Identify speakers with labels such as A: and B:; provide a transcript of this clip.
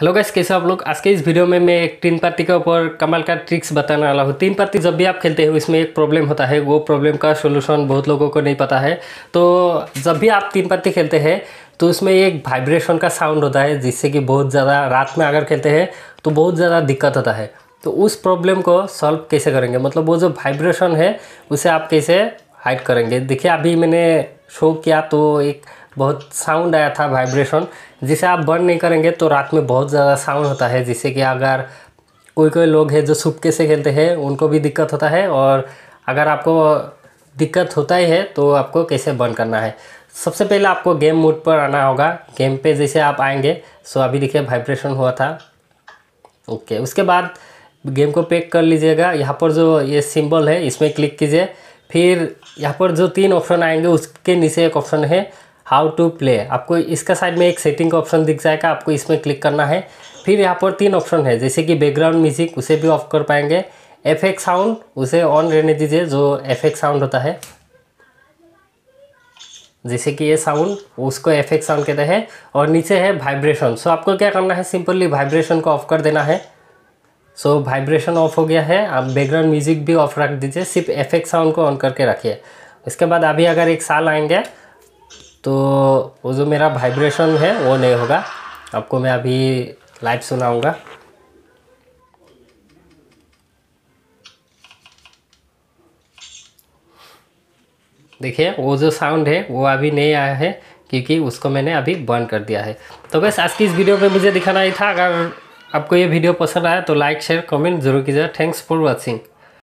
A: hello guys कैसे आप लोग आज के इस वीडियो में मैं एक तीन पार्टी के ऊपर कमाल का ट्रिक्स बताने वाला हूँ तीन पार्टी जब भी आप खेलते हो इसमें एक प्रॉब्लम होता है वो प्रॉब्लम का सोल्यूशन बहुत लोगों को नहीं पता है तो जब भी आप तीन पार्टी खेलते हैं तो उसमें एक वाइब्रेशन का साउंड होता है जिससे कि बहुत ज़्यादा रात में अगर खेलते हैं तो बहुत ज़्यादा दिक्कत होता है तो उस प्रॉब्लम को सॉल्व कैसे करेंगे मतलब वो जो वाइब्रेशन है उसे आप कैसे हाइड करेंगे देखिए अभी मैंने शो किया तो एक बहुत साउंड आया था वाइब्रेशन जिसे आप बर्न नहीं करेंगे तो रात में बहुत ज़्यादा साउंड होता है जिससे कि अगर कोई कोई लोग हैं जो सुपके से खेलते हैं उनको भी दिक्कत होता है और अगर आपको दिक्कत होता ही है तो आपको कैसे बर्न करना है सबसे पहले आपको गेम मोड पर आना होगा गेम पे जैसे आप आएंगे सो अभी देखिए वाइब्रेशन हुआ था ओके उसके बाद गेम को पैक कर लीजिएगा यहाँ पर जो ये सिंबल है इसमें क्लिक कीजिए फिर यहाँ पर जो तीन ऑप्शन आएंगे उसके नीचे एक ऑप्शन है हाउ टू प्ले आपको इसका साइड में एक सेटिंग का ऑप्शन दिख जाएगा आपको इसमें क्लिक करना है फिर यहाँ पर तीन ऑप्शन है जैसे कि बैकग्राउंड म्यूजिक उसे भी ऑफ कर पाएंगे एफ एक्स साउंड उसे ऑन रहने दीजिए जो एफ एक्स साउंड होता है जैसे कि ये साउंड उसको एफ एक्स साउंड कहते हैं और नीचे है वाइब्रेशन सो आपको क्या करना है सिंपली वाइब्रेशन को ऑफ कर देना है सो so, वाइब्रेशन ऑफ हो गया है आप बैकग्राउंड म्यूजिक भी ऑफ रख दीजिए सिर्फ एफेक्ट साउंड को ऑन करके रखिए इसके बाद अभी अगर एक साल आएंगे तो वो जो मेरा वाइब्रेशन है वो नहीं होगा आपको मैं अभी लाइव सुनाऊंगा देखिए वो जो साउंड है वो अभी नहीं आया है क्योंकि उसको मैंने अभी बंद कर दिया है तो बस आज की इस वीडियो में मुझे दिखाना ही था अगर आपको ये वीडियो पसंद आया तो लाइक शेयर कमेंट जरूर कीजिएगा थैंक्स फॉर वॉचिंग